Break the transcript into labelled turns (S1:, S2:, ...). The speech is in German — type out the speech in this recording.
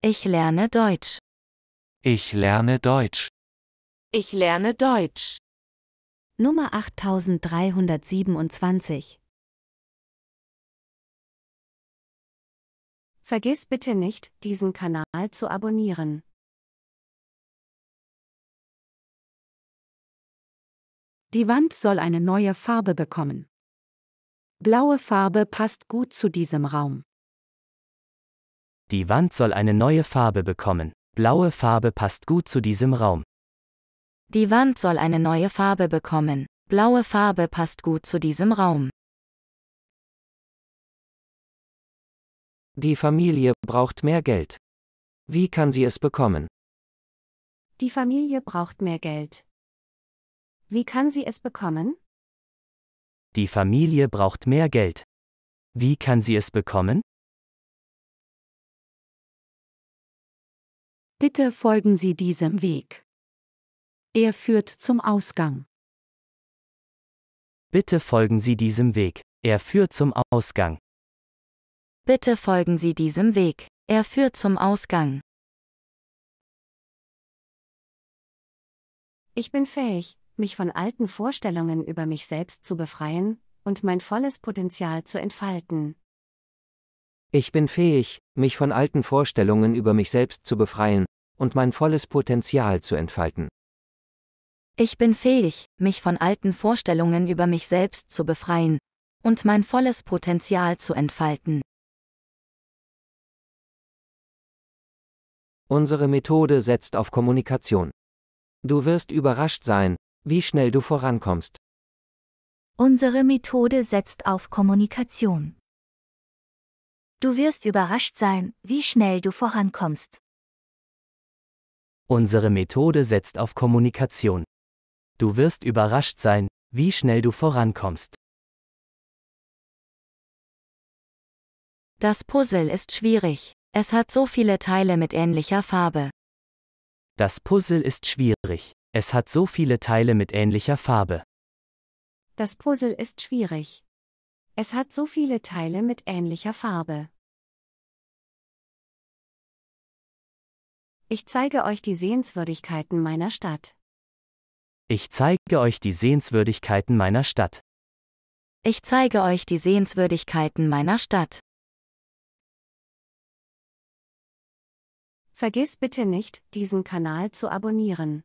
S1: Ich lerne Deutsch. Ich lerne Deutsch.
S2: Ich lerne Deutsch. Nummer 8327. Vergiss bitte nicht, diesen Kanal zu abonnieren. Die Wand soll eine neue Farbe bekommen. Blaue Farbe passt gut zu diesem Raum.
S3: Die Wand soll eine neue Farbe bekommen. Blaue Farbe passt gut zu diesem Raum.
S2: Die Wand soll eine neue Farbe bekommen. Blaue Farbe passt gut zu diesem Raum.
S1: Die Familie braucht mehr Geld. Wie kann sie es bekommen?
S2: Die Familie braucht mehr Geld. Wie kann sie es bekommen?
S1: Die Familie braucht mehr Geld. Wie kann sie es bekommen?
S2: Bitte folgen Sie diesem Weg. Er führt zum Ausgang.
S3: Bitte folgen Sie diesem Weg. Er führt zum Ausgang.
S2: Bitte folgen Sie diesem Weg. Er führt zum Ausgang. Ich bin fähig, mich von alten Vorstellungen über mich selbst zu befreien und mein volles Potenzial zu entfalten.
S3: Ich bin fähig, mich von alten Vorstellungen über mich selbst zu befreien und mein volles Potenzial zu entfalten.
S2: Ich bin fähig, mich von alten Vorstellungen über mich selbst zu befreien und mein volles Potenzial zu entfalten.
S1: Unsere Methode setzt auf Kommunikation. Du wirst überrascht sein, wie schnell du
S3: vorankommst.
S2: Unsere Methode setzt auf Kommunikation. Du wirst überrascht sein, wie schnell du vorankommst.
S3: Unsere Methode setzt auf Kommunikation. Du wirst überrascht sein, wie schnell du vorankommst.
S2: Das Puzzle ist schwierig. Es hat so viele Teile mit ähnlicher Farbe.
S3: Das Puzzle ist schwierig. Es hat so viele Teile mit ähnlicher Farbe.
S2: Das Puzzle ist schwierig. Es hat so viele Teile mit ähnlicher Farbe. Ich zeige euch die Sehenswürdigkeiten meiner Stadt.
S1: Ich zeige euch die
S3: Sehenswürdigkeiten meiner Stadt.
S2: Ich zeige euch die Sehenswürdigkeiten meiner Stadt. Vergiss
S1: bitte nicht, diesen Kanal zu abonnieren.